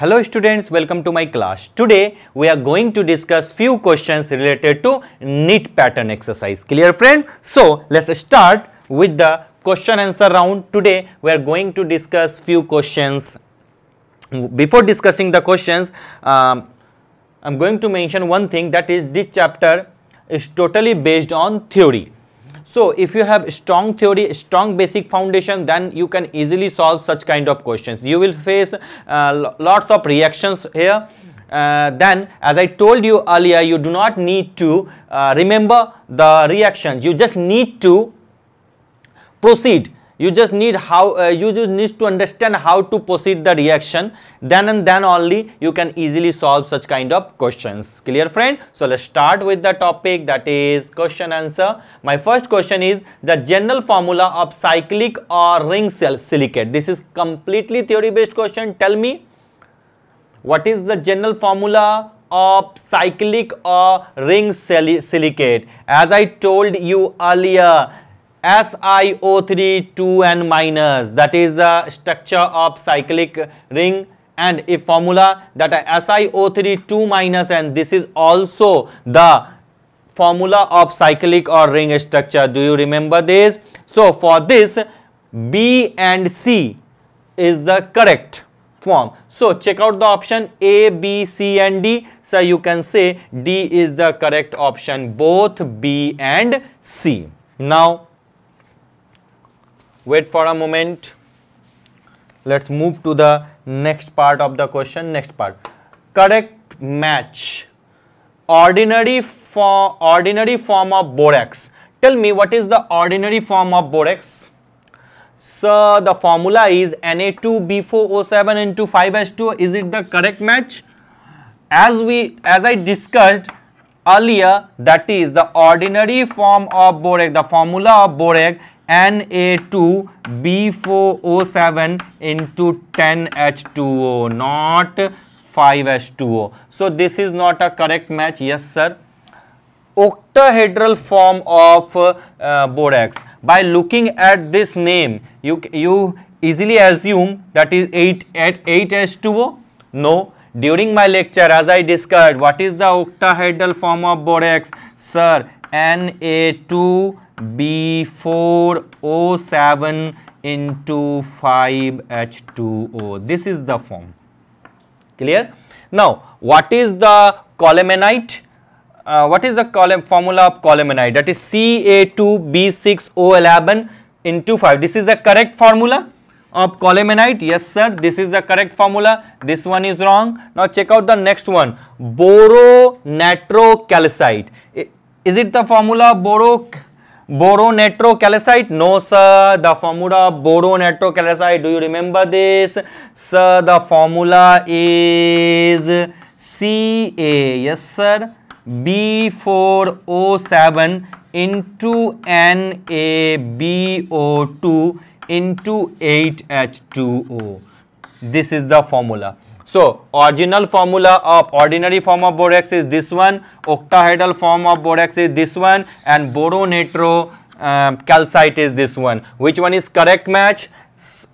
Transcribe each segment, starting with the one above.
Hello students, welcome to my class. Today we are going to discuss few questions related to knit pattern exercise. Clear friend? So let's start with the question answer round. Today we are going to discuss few questions. Before discussing the questions, um, I am going to mention one thing that is this chapter is totally based on theory. So if you have strong theory, strong basic foundation, then you can easily solve such kind of questions. You will face uh, lots of reactions here. Uh, then as I told you earlier, you do not need to uh, remember the reactions. You just need to proceed you just need how uh, you just need to understand how to proceed the reaction then and then only you can easily solve such kind of questions clear friend so let's start with the topic that is question answer my first question is the general formula of cyclic or ring cell silicate this is completely theory based question tell me what is the general formula of cyclic or ring silicate as i told you earlier SiO3 2 and minus that is the structure of cyclic ring and a formula that SiO3 2 minus and this is also the formula of cyclic or ring structure do you remember this so for this B and C is the correct form so check out the option A B C and D so you can say D is the correct option both B and C now wait for a moment let's move to the next part of the question next part correct match ordinary for ordinary form of borax tell me what is the ordinary form of borax so the formula is na2b4o7 into H 2 is it the correct match as we as i discussed earlier that is the ordinary form of borax the formula of borax Na2B4O7 into 10H2O, not 5H2O. So this is not a correct match. Yes, sir. Octahedral form of uh, borax. By looking at this name, you you easily assume that is 8 8 H2O. No. During my lecture, as I discussed, what is the octahedral form of borax, sir? Na2 B4O7 into 5H2O. This is the form. Clear? Now, what is the columenite? Uh, what is the column formula of columenite? That is Ca2B6O11 into 5. This is the correct formula of columenite. Yes, sir. This is the correct formula. This one is wrong. Now, check out the next one. Boronatrocalcite. Is it the formula boron? Boronatrocalcite no sir the formula boronatrocalcite do you remember this sir the formula is C A yes sir B four O seven into N A B O two into eight H two O this is the formula So, original formula of ordinary form of borax is this one, octahedral form of borax is this one and boronatro uh, um, calcite is this one. Which one is correct match?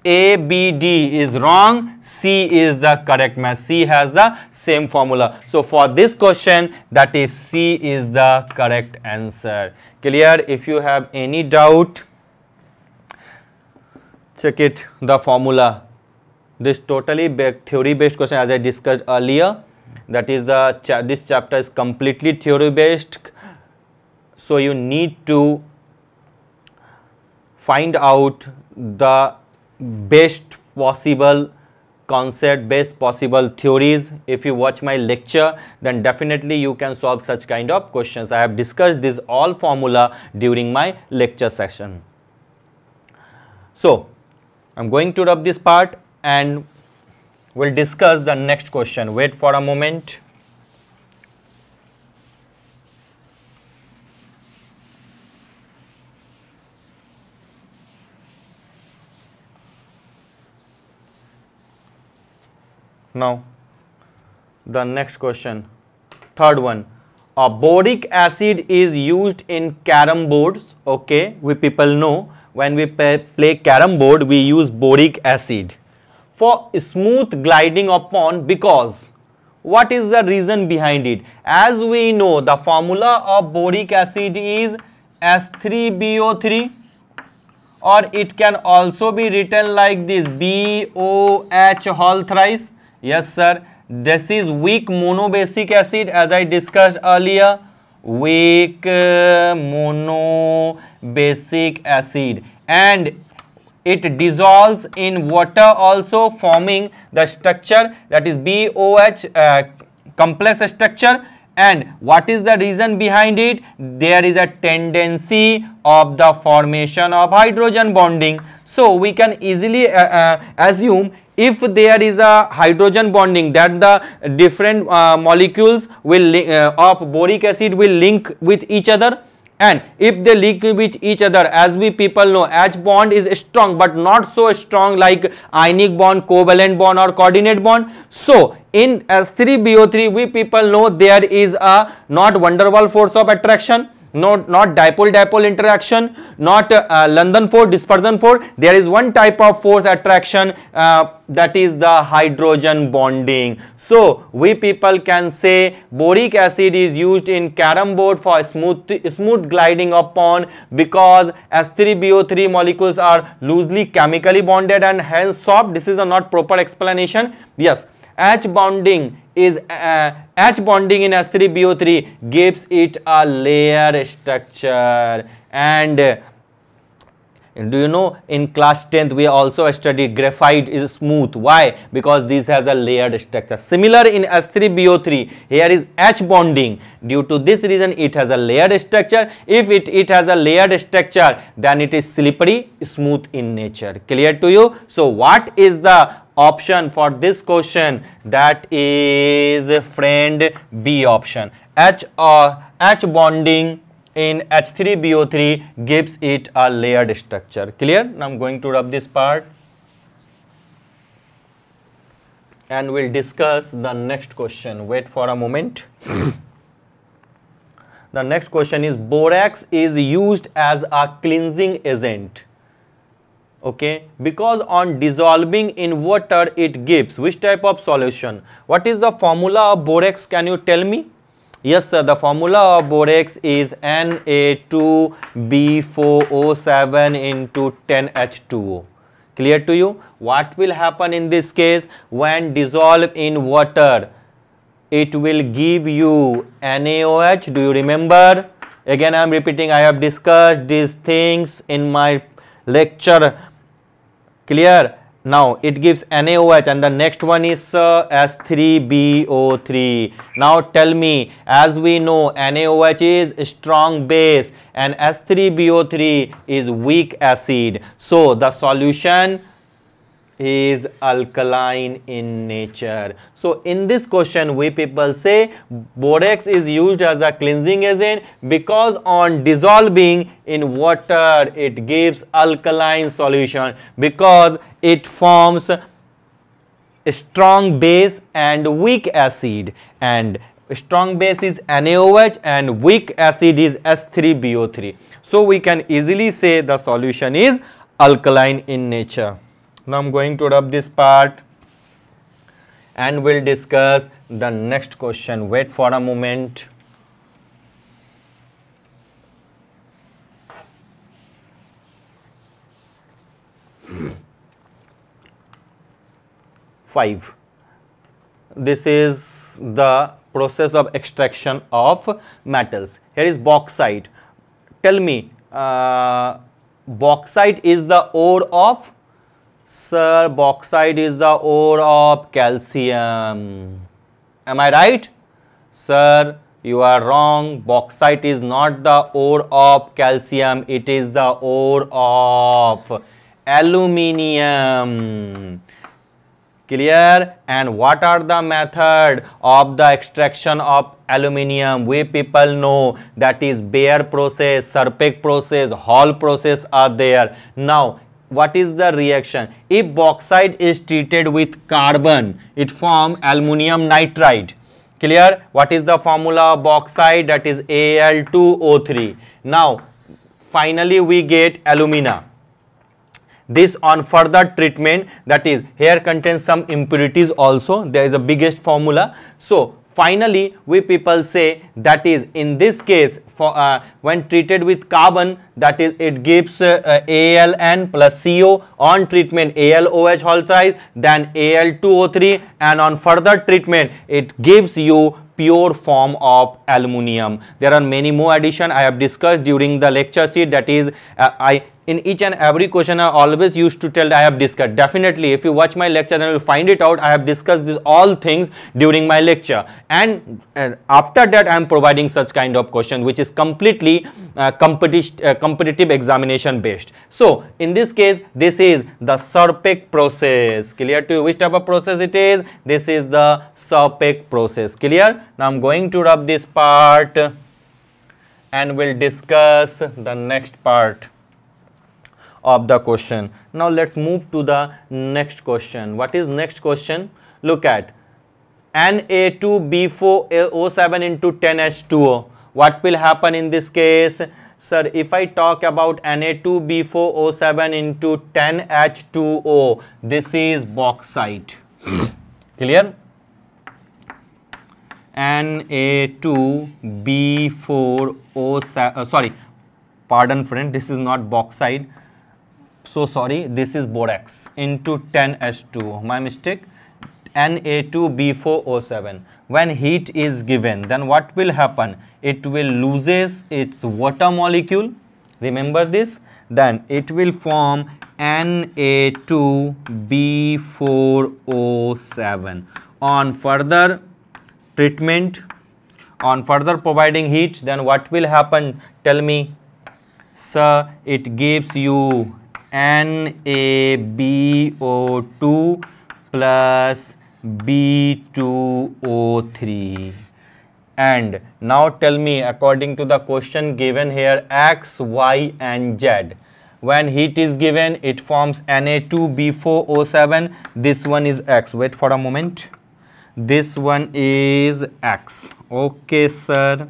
A, B, D is wrong, C is the correct match. C has the same formula. So, for this question that is C is the correct answer. Clear? If you have any doubt, check it the formula this totally theory based question as I discussed earlier that is the cha this chapter is completely theory based so you need to find out the best possible concept based possible theories if you watch my lecture then definitely you can solve such kind of questions i have discussed this all formula during my lecture session so i'm going to rub this part and we'll discuss the next question. Wait for a moment. Now, the next question, third one. A boric acid is used in carom boards, okay, we people know when we play carom board, we use boric acid for smooth gliding of pawn because what is the reason behind it as we know the formula of boric acid is s3bo3 or it can also be written like this boh hall thrice yes sir this is weak monobasic acid as i discussed earlier weak uh, monobasic acid and it dissolves in water also forming the structure that is BOH uh, complex structure and what is the reason behind it there is a tendency of the formation of hydrogen bonding so we can easily uh, uh, assume if there is a hydrogen bonding that the different uh, molecules will uh, of boric acid will link with each other and if they link with each other as we people know H bond is strong but not so strong like ionic bond, covalent bond or coordinate bond. So in S3BO3 we people know there is a not wonderwall force of attraction not not dipole dipole interaction not uh, london force dispersion force there is one type of force attraction uh, that is the hydrogen bonding so we people can say boric acid is used in carom board for smooth smooth gliding of because s3bo3 molecules are loosely chemically bonded and hence soft this is a not proper explanation yes H bonding is uh, H bonding in s 3 bo 3 gives it a layer structure and uh, do you know in class 10th we also studied graphite is smooth why because this has a layered structure similar in s 3 here is h bonding due to this reason it has a layered structure if it it has a layered structure then it is slippery smooth in nature clear to you so what is the option for this question that is friend B option. H, uh, H bonding in H3BO3 gives it a layered structure. Clear? Now I'm going to rub this part and we'll discuss the next question. Wait for a moment. the next question is borax is used as a cleansing agent okay because on dissolving in water it gives which type of solution what is the formula of borax can you tell me yes sir the formula of borax is na2b4o7 into 10h2o clear to you what will happen in this case when dissolved in water it will give you naoh do you remember again i am repeating i have discussed these things in my lecture clear now it gives NaOH and the next one is uh, S3BO3. Now tell me as we know NaOH is strong base and S3BO3 is weak acid. So the solution is alkaline in nature. So in this question we people say borax is used as a cleansing agent because on dissolving in water it gives alkaline solution because it forms strong base and weak acid and strong base is NaOH and weak acid is S3BO3. So we can easily say the solution is alkaline in nature. Now I'm going to rub this part and we'll discuss the next question. Wait for a moment. Five. This is the process of extraction of metals. Here is bauxite. Tell me, uh, bauxite is the ore of Sir, bauxite is the ore of calcium. Am I right? Sir, you are wrong. Bauxite is not the ore of calcium. It is the ore of aluminium. Clear? And what are the method of the extraction of aluminium? We people know that is Bayer process, Serpec process, Hall process are there. Now, what is the reaction? If bauxite is treated with carbon, it form aluminium nitride. Clear? What is the formula of bauxite? That is Al2O3. Now, finally we get alumina. This on further treatment that is here contains some impurities also. There is a biggest formula. So, Finally, we people say that is in this case for uh, when treated with carbon that is it gives uh, uh ALN plus CO on treatment ALOH halide then Al2O3 and on further treatment it gives you pure form of aluminium. There are many more addition I have discussed during the lecture sheet that is uh, I in each and every question I always used to tell I have discussed. Definitely, if you watch my lecture, then you will find it out. I have discussed this, all things during my lecture. And, after that, I am providing such kind of question, which is completely uh, competitive, uh, competitive examination based. So, in this case, this is the SERPEC process. Clear to you which type of process it is? This is the SERPEC process. Clear? Now, I am going to rub this part and we will discuss the next part of the question. Now let's move to the next question. What is next question? Look at Na2B4O7 into 10H2O. What will happen in this case? Sir, if I talk about Na2B4O7 into 10H2O, this is bauxite. Clear? Na2B4O7, uh, sorry, pardon friend, this is not bauxite, so sorry this is borax into 10H2 my mistake Na2B4O7 when heat is given then what will happen it will loses its water molecule remember this then it will form Na2B4O7 on further treatment on further providing heat then what will happen tell me sir it gives you NaBO2 plus B2O3 and now tell me according to the question given here X, Y and Z when heat is given it forms Na2B4O7 this one is X wait for a moment this one is X okay sir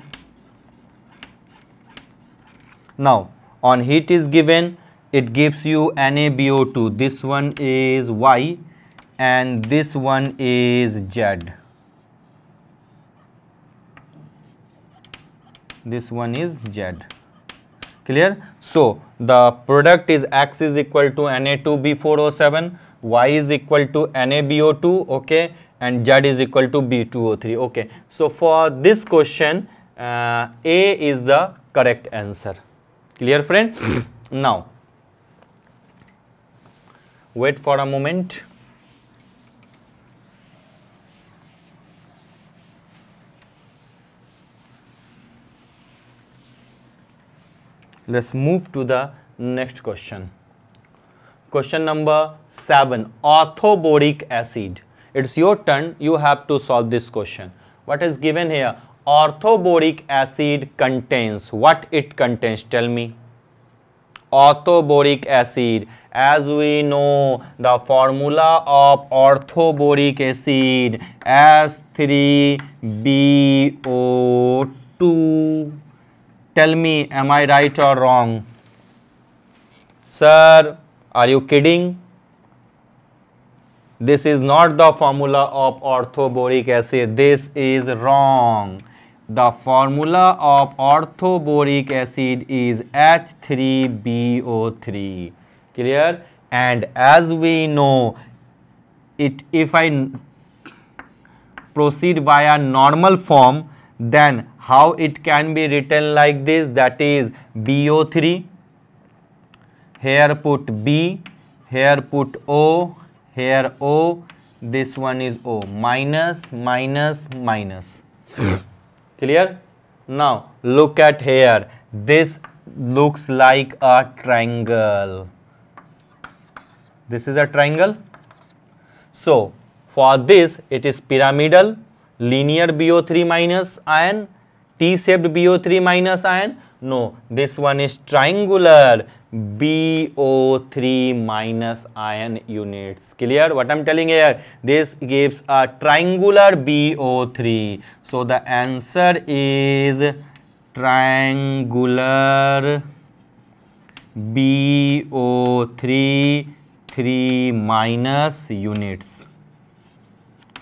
now on heat is given it gives you NaBO2 this one is Y and this one is Z this one is Z clear so the product is X is equal to Na2B407 Y is equal to NaBO2 okay and Z is equal to B2O3 okay so for this question uh, A is the correct answer clear friend now wait for a moment let's move to the next question question number 7 orthoboric acid it's your turn you have to solve this question what is given here orthoboric acid contains what it contains tell me orthoboric acid as we know the formula of orthoboric acid is 3 bo 2 tell me am I right or wrong sir are you kidding this is not the formula of orthoboric acid this is wrong the formula of orthoboric acid is H3BO3. Clear? And as we know, it if I proceed via normal form, then how it can be written like this? That is BO3. Here put B, here put O, here O, this one is O, minus, minus, minus. clear now look at here this looks like a triangle this is a triangle so for this it is pyramidal linear bo3 minus ion t shaped bo3 minus ion no, this one is triangular BO3 minus ion units. Clear? What I'm telling here? This gives a triangular BO3. So the answer is triangular BO3 3 minus units.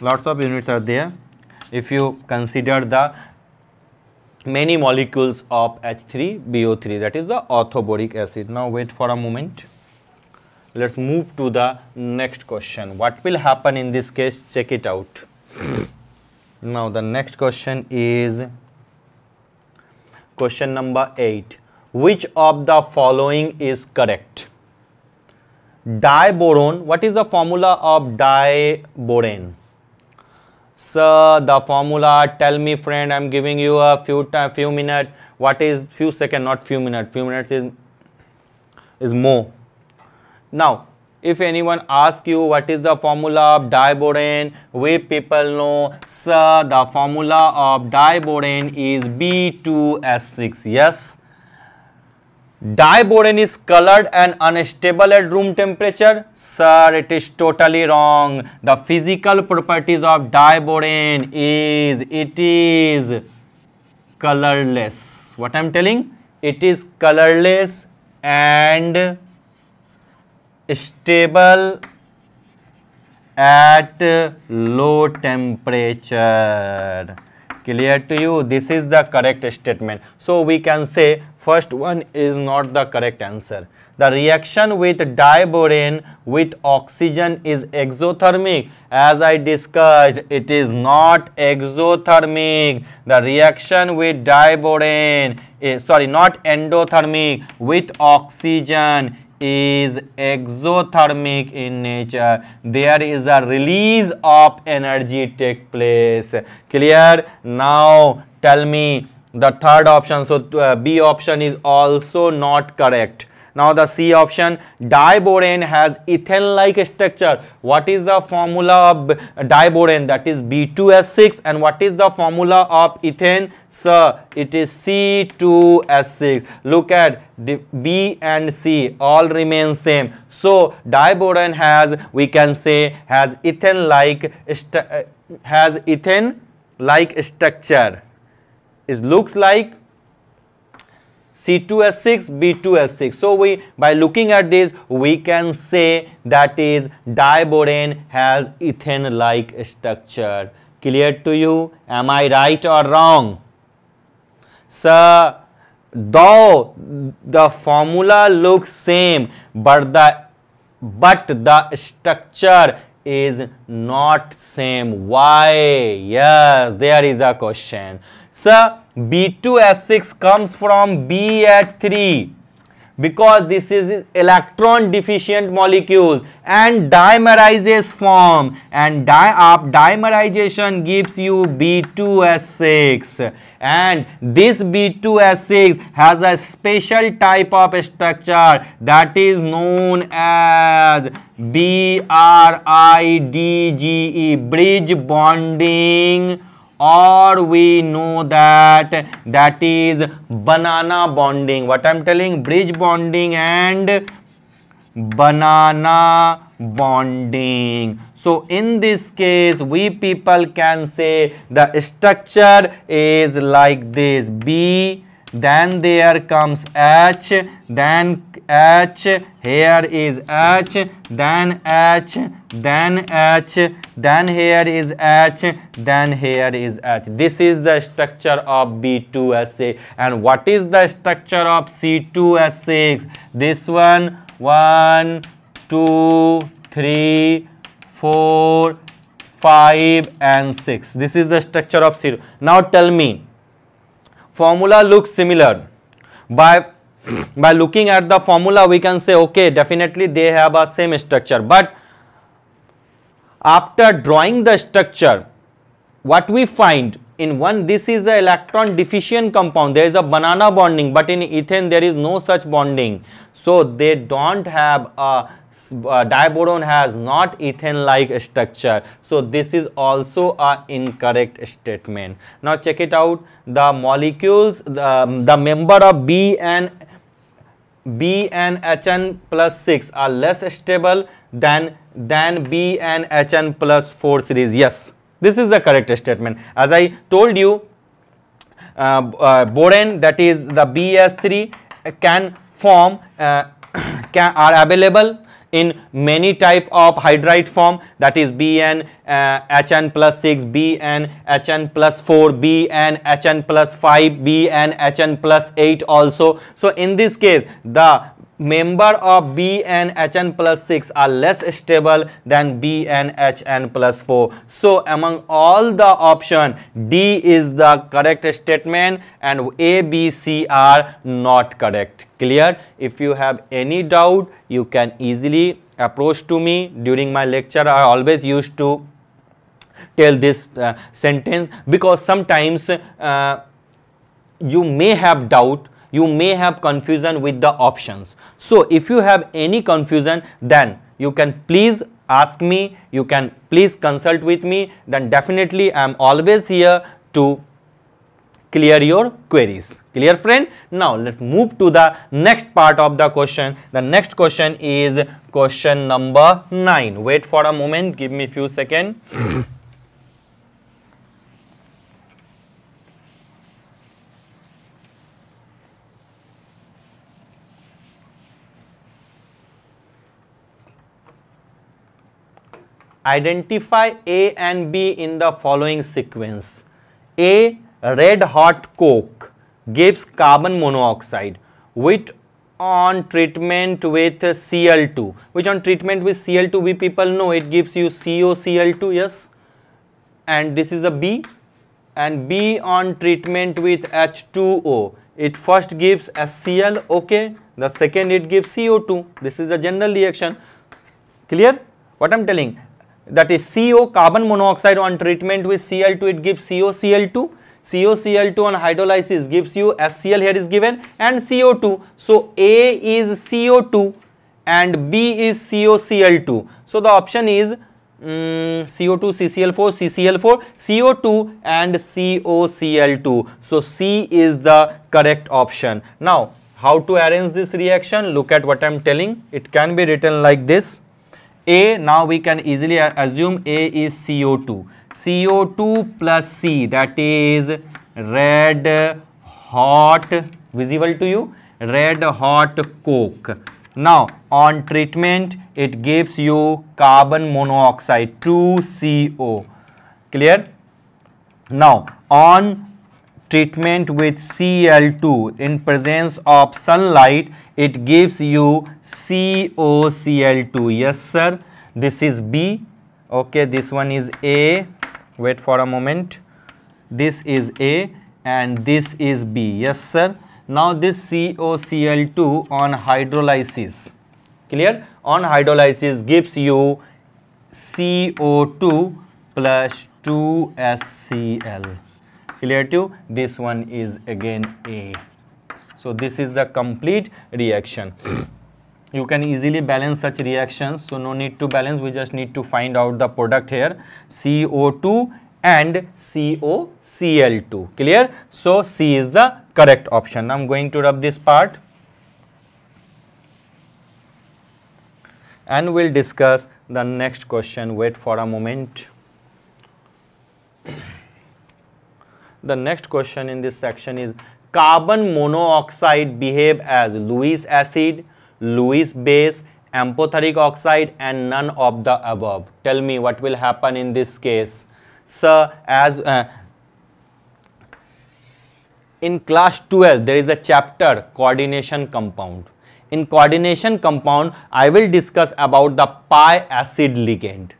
Lots of units are there. If you consider the many molecules of H3BO3 that is the orthoboric acid. Now wait for a moment. Let's move to the next question. What will happen in this case? Check it out. now the next question is question number 8. Which of the following is correct? Diboron, what is the formula of diboron? sir the formula tell me friend i'm giving you a few time few minute what is few second not few minute few minutes is is more now if anyone asks you what is the formula of diborane, we people know, sir, the formula of diborane is B2S6. Yes, Diborane is colored and unstable at room temperature? Sir, it is totally wrong. The physical properties of diborane is it is colorless. What I am telling? It is colorless and stable at low temperature clear to you this is the correct statement so we can say first one is not the correct answer the reaction with diborane with oxygen is exothermic as i discussed it is not exothermic the reaction with diborane is, eh, sorry not endothermic with oxygen is exothermic in nature there is a release of energy take place clear now tell me the third option so uh, b option is also not correct now the C option, diborane has ethane-like structure. What is the formula of diborane? That is B2S6 and what is the formula of ethane? Sir, it is C2S6. Look at B and C all remain same. So diborane has, we can say, has ethane-like, uh, has ethane-like structure. It looks like C2S6, B2S6. So we by looking at this, we can say that is diborane has ethane-like structure. Clear to you? Am I right or wrong? Sir, though the formula looks same, but the but the structure is not same. Why? Yes, there is a question. Sir, B2S6 comes from BH3 because this is electron deficient molecules and dimerizes form and di up dimerization gives you B2S6 and this B2S6 has a special type of structure that is known as BRIDGE bridge bonding or we know that that is banana bonding what i'm telling bridge bonding and banana bonding so in this case we people can say the structure is like this b then there comes h then h here is h then h then H, then here is H, then here is H. This is the structure of B2S6. And what is the structure of C2S6? This one, 1, 2, 3, 4, 5 and 6. This is the structure of C2. Now tell me, formula looks similar. By, by looking at the formula, we can say, okay, definitely they have a same structure. But after drawing the structure what we find in one this is the electron deficient compound there is a banana bonding but in ethane there is no such bonding so they don't have a uh, diboron has not ethane like structure so this is also a incorrect statement now check it out the molecules the, um, the member of b and b and hn plus 6 are less stable than than B and HN plus 4 series. Yes, this is the correct statement. As I told you, uh, uh, boron that is the BS3 can form uh, can are available in many type of hydride form that is BN, uh, HN plus 6, BN, HN plus 4, BN, HN plus 5, BN, HN plus 8 also. So, in this case the member of B and Hn plus 6 are less stable than B and Hn plus 4. So among all the option D is the correct statement and A, B, C are not correct. Clear? If you have any doubt you can easily approach to me during my lecture I always used to tell this uh, sentence because sometimes uh, you may have doubt you may have confusion with the options. So if you have any confusion then you can please ask me, you can please consult with me then definitely I am always here to clear your queries. Clear friend? Now let's move to the next part of the question. The next question is question number 9. Wait for a moment, give me few seconds. identify A and B in the following sequence. A red hot coke gives carbon monoxide which on treatment with Cl2 which on treatment with Cl2 we people know it gives you COCl2 yes and this is a B and B on treatment with H2O it first gives HCl okay the second it gives CO2 this is a general reaction clear what I'm telling that is CO carbon monoxide on treatment with Cl2 it gives COCl2 COCl2 on hydrolysis gives you HCl here is given and CO2 so A is CO2 and B is COCl2 so the option is um, CO2 CCl4 CCl4 CO2 and COCl2 so C is the correct option now how to arrange this reaction look at what I am telling it can be written like this a now we can easily assume A is CO2 CO2 plus C that is red hot visible to you red hot coke now on treatment it gives you carbon monoxide 2CO clear now on treatment with Cl2 in presence of sunlight it gives you COCl2 yes sir this is B okay this one is A wait for a moment this is A and this is B yes sir now this COCl2 on hydrolysis clear on hydrolysis gives you CO2 plus 2SCl Clear to this one is again A so this is the complete reaction you can easily balance such reactions so no need to balance we just need to find out the product here CO2 and COCl2 clear so C is the correct option I'm going to rub this part and we'll discuss the next question wait for a moment The next question in this section is carbon monoxide behave as Lewis acid, Lewis base, amphoteric oxide and none of the above. Tell me what will happen in this case. Sir, as uh, in class 12 there is a chapter coordination compound. In coordination compound I will discuss about the pi acid ligand.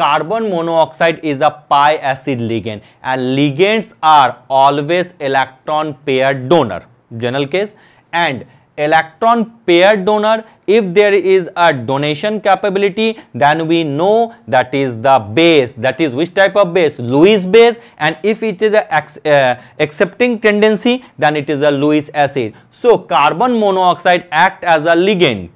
Carbon monoxide is a pi acid ligand and ligands are always electron pair donor, general case and electron pair donor if there is a donation capability then we know that is the base that is which type of base Lewis base and if it is a uh, accepting tendency then it is a Lewis acid. So carbon monoxide act as a ligand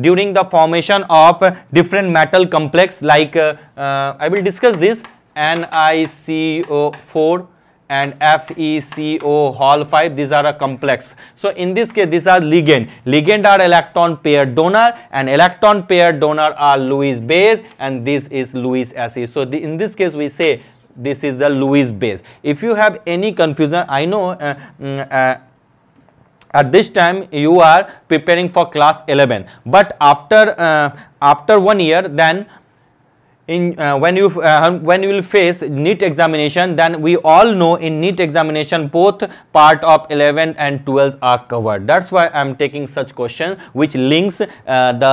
during the formation of different metal complex like uh, uh, I will discuss this NiCO4 and FeCO Hall 5 these are a complex. So in this case these are ligand. Ligand are electron pair donor and electron pair donor are Lewis base and this is Lewis acid. So the, in this case we say this is the Lewis base. If you have any confusion I know uh, mm, uh, at this time you are preparing for class 11 but after uh, after one year then in uh, when you uh, when you will face NEET examination then we all know in NEET examination both part of 11th and 12th are covered that's why I'm taking such question which links uh, the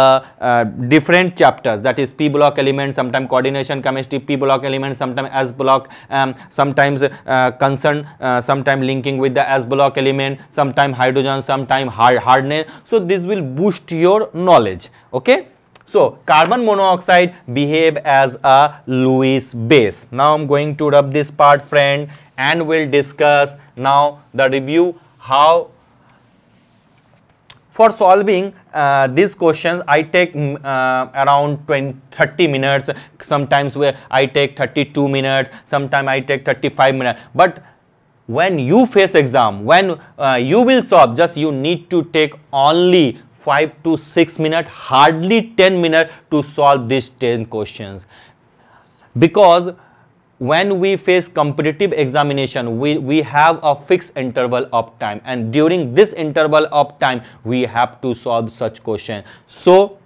uh, different chapters that is P block element sometimes coordination chemistry P block element sometimes S block um, sometimes uh, concern uh, sometimes linking with the S block element sometimes hydrogen sometimes hard hardness so this will boost your knowledge okay so carbon monoxide behave as a Lewis base. Now I'm going to rub this part friend and we'll discuss now the review how for solving uh, these questions I take mm, uh, around 20, 30 minutes sometimes where I take 32 minutes sometimes I take 35 minutes but when you face exam when uh, you will solve just you need to take only 5 to 6 minutes, hardly 10 minutes to solve these 10 questions. Because when we face competitive examination, we, we have a fixed interval of time and during this interval of time, we have to solve such question. So,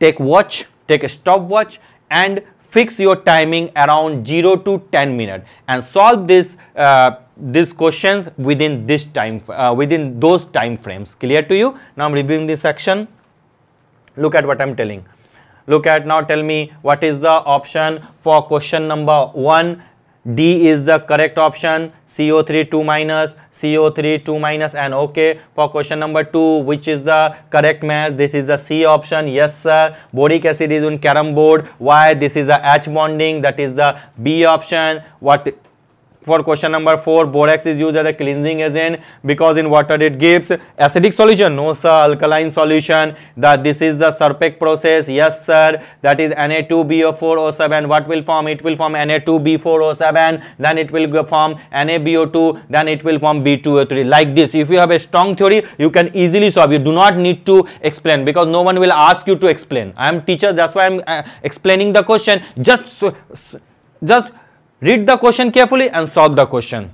take watch, take a stopwatch and fix your timing around 0 to 10 minutes and solve this uh, these questions within this time uh, within those time frames clear to you now i'm reviewing this section look at what i'm telling look at now tell me what is the option for question number 1 D is the correct option CO3 2 minus CO3 2 minus and okay for question number 2 which is the correct match this is the C option yes sir boric acid is on carom board why this is the H bonding that is the B option what for question number 4, borax is used as a cleansing agent because in water it gives acidic solution. No sir, alkaline solution. That this is the Serpec process. Yes sir, that is Na2BO4O7. What will form? It will form Na2B4O7. Then it will form NaBO2. Then it will form B2O3. Like this. If you have a strong theory, you can easily solve. You do not need to explain because no one will ask you to explain. I am teacher. That's why I am uh, explaining the question. Just, just Read the question carefully and solve the question.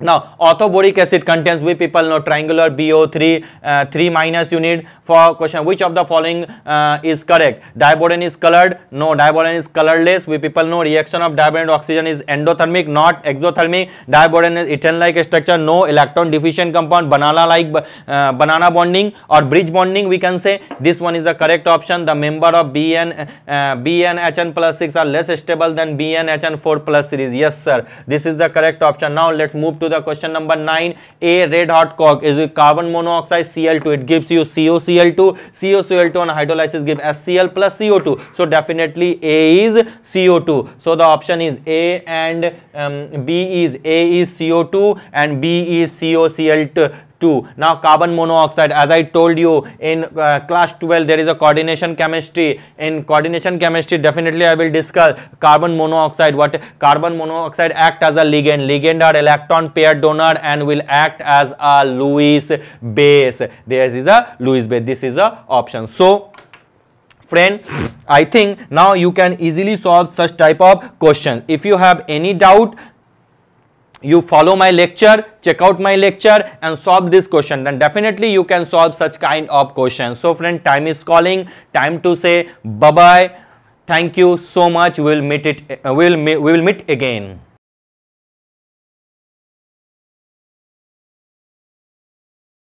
Now, orthoboric acid contains, we people know triangular BO3, uh, 3 minus you need for question which of the following uh, is correct. Diboron is colored, no diboron is colorless, we people know reaction of diboron oxygen is endothermic, not exothermic. Diboron is ethane like structure, no electron deficient compound, banana like uh, banana bonding or bridge bonding we can say. This one is the correct option, the member of BN, uh, BNHN plus 6 are less stable than BNHN 4 plus series. Yes sir, this is the correct option. Now, let's move to the question number 9 a red hot coke is carbon monoxide cl2 it gives you cocl2 cocl2 on hydrolysis gives scl plus co2 so definitely a is co2 so the option is a and um, b is a is co2 and b is cocl2 2 now carbon monoxide as i told you in uh, class 12 there is a coordination chemistry in coordination chemistry definitely i will discuss carbon monoxide what carbon monoxide act as a ligand ligand are electron pair donor and will act as a lewis base there is a lewis base this is a option so friend i think now you can easily solve such type of questions if you have any doubt you follow my lecture check out my lecture and solve this question then definitely you can solve such kind of questions. so friend time is calling time to say bye bye thank you so much we will meet it uh, we will we will meet again